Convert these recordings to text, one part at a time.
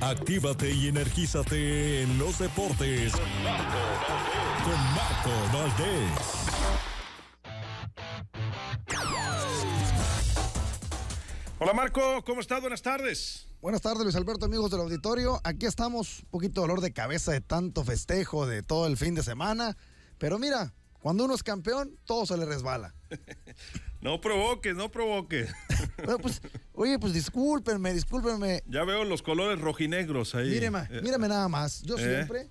Actívate y energízate en los deportes. Con Marco Valdés. Hola Marco, ¿cómo estás? Buenas tardes. Buenas tardes Luis Alberto, amigos del auditorio. Aquí estamos, un poquito dolor de cabeza de tanto festejo de todo el fin de semana. Pero mira, cuando uno es campeón, todo se le resbala. No provoques, no provoque pues, oye, pues discúlpenme, discúlpenme. Ya veo los colores rojinegros ahí. Míreme, eh, eh. nada más. Yo ¿Eh? siempre,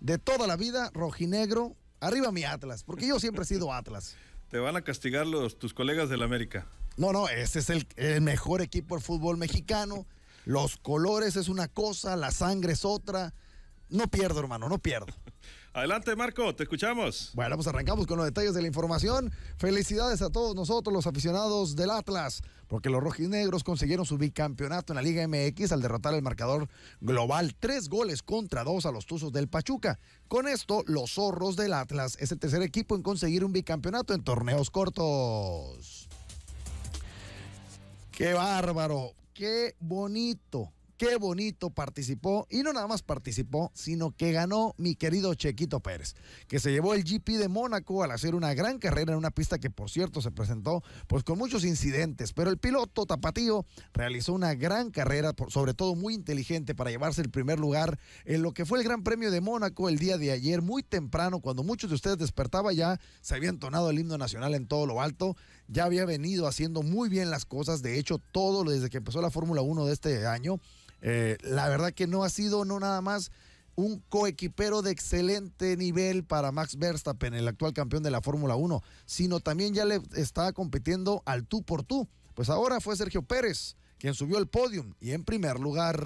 de toda la vida, rojinegro, arriba mi Atlas, porque yo siempre he sido Atlas. Te van a castigar los, tus colegas del América. No, no, ese es el, el mejor equipo del fútbol mexicano. Los colores es una cosa, la sangre es otra. No pierdo, hermano, no pierdo. Adelante, Marco, te escuchamos. Bueno, pues arrancamos con los detalles de la información. Felicidades a todos nosotros, los aficionados del Atlas, porque los rojinegros consiguieron su bicampeonato en la Liga MX al derrotar el marcador global. Tres goles contra dos a los Tuzos del Pachuca. Con esto, los zorros del Atlas es el tercer equipo en conseguir un bicampeonato en torneos cortos. ¡Qué bárbaro! ¡Qué bonito! Qué bonito participó y no nada más participó, sino que ganó mi querido Chequito Pérez, que se llevó el GP de Mónaco al hacer una gran carrera en una pista que por cierto se presentó pues con muchos incidentes, pero el piloto Tapatío realizó una gran carrera, sobre todo muy inteligente para llevarse el primer lugar en lo que fue el Gran Premio de Mónaco el día de ayer muy temprano cuando muchos de ustedes despertaba ya se había entonado el himno nacional en todo lo alto, ya había venido haciendo muy bien las cosas, de hecho todo desde que empezó la Fórmula 1 de este año eh, la verdad que no ha sido, no nada más, un coequipero de excelente nivel para Max Verstappen, el actual campeón de la Fórmula 1, sino también ya le estaba compitiendo al tú por tú. Pues ahora fue Sergio Pérez quien subió al podium y en primer lugar.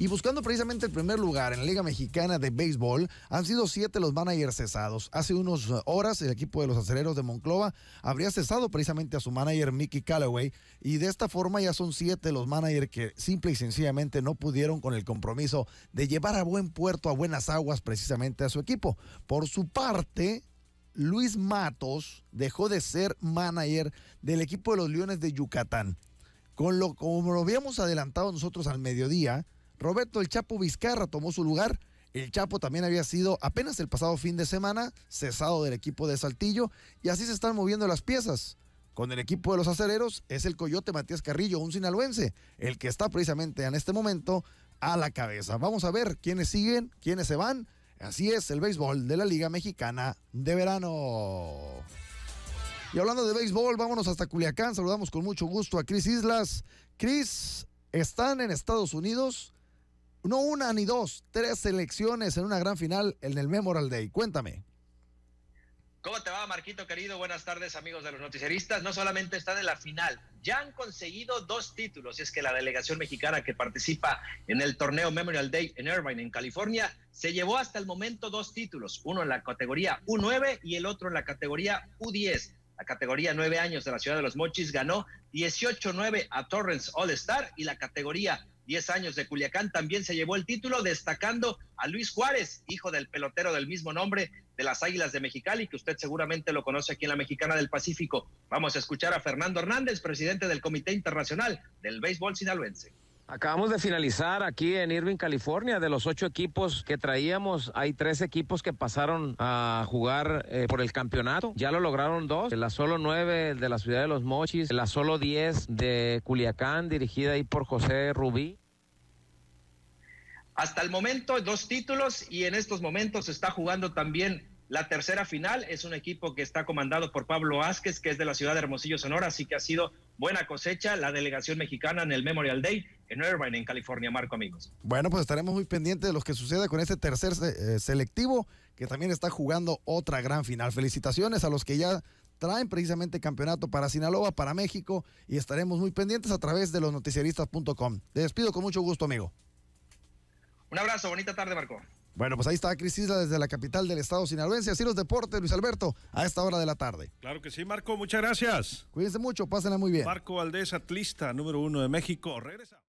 Y buscando precisamente el primer lugar en la Liga Mexicana de Béisbol, han sido siete los managers cesados. Hace unas eh, horas el equipo de los acereros de Monclova habría cesado precisamente a su manager Mickey Callaway y de esta forma ya son siete los managers que simple y sencillamente no pudieron con el compromiso de llevar a buen puerto, a buenas aguas precisamente a su equipo. Por su parte, Luis Matos dejó de ser manager del equipo de los Leones de Yucatán. Con lo, como lo habíamos adelantado nosotros al mediodía, Roberto El Chapo Vizcarra tomó su lugar. El Chapo también había sido apenas el pasado fin de semana cesado del equipo de Saltillo y así se están moviendo las piezas. Con el equipo de los acereros es el coyote Matías Carrillo, un sinaloense, el que está precisamente en este momento a la cabeza. Vamos a ver quiénes siguen, quiénes se van. Así es el béisbol de la Liga Mexicana de Verano. Y hablando de béisbol, vámonos hasta Culiacán. Saludamos con mucho gusto a Cris Islas. Cris, están en Estados Unidos no una ni dos, tres selecciones en una gran final en el Memorial Day. Cuéntame. ¿Cómo te va, Marquito querido? Buenas tardes, amigos de los noticieristas. No solamente están en la final, ya han conseguido dos títulos. Y es que la delegación mexicana que participa en el torneo Memorial Day en Irvine, en California, se llevó hasta el momento dos títulos: uno en la categoría U9 y el otro en la categoría U10 la categoría 9 años de la ciudad de los Mochis ganó 18-9 a Torrens All Star y la categoría 10 años de Culiacán, también se llevó el título, destacando a Luis Juárez, hijo del pelotero del mismo nombre de las Águilas de Mexicali, que usted seguramente lo conoce aquí en la Mexicana del Pacífico. Vamos a escuchar a Fernando Hernández, presidente del Comité Internacional del Béisbol Sinaloense. Acabamos de finalizar aquí en Irving, California. De los ocho equipos que traíamos, hay tres equipos que pasaron a jugar eh, por el campeonato. Ya lo lograron dos. La solo nueve de la ciudad de Los Mochis, la solo diez de Culiacán, dirigida ahí por José Rubí. Hasta el momento, dos títulos y en estos momentos está jugando también la tercera final es un equipo que está comandado por Pablo Vázquez, que es de la ciudad de Hermosillo, Sonora, así que ha sido buena cosecha la delegación mexicana en el Memorial Day en Irvine, en California, Marco, amigos. Bueno, pues estaremos muy pendientes de lo que suceda con este tercer eh, selectivo, que también está jugando otra gran final. Felicitaciones a los que ya traen precisamente campeonato para Sinaloa, para México, y estaremos muy pendientes a través de los Te despido con mucho gusto, amigo. Un abrazo, bonita tarde, Marco. Bueno, pues ahí está Cris Isla desde la capital del estado sinaloense. Así los deportes, Luis Alberto, a esta hora de la tarde. Claro que sí, Marco, muchas gracias. Cuídense mucho, pásenla muy bien. Marco Valdés, atlista número uno de México. Regresa.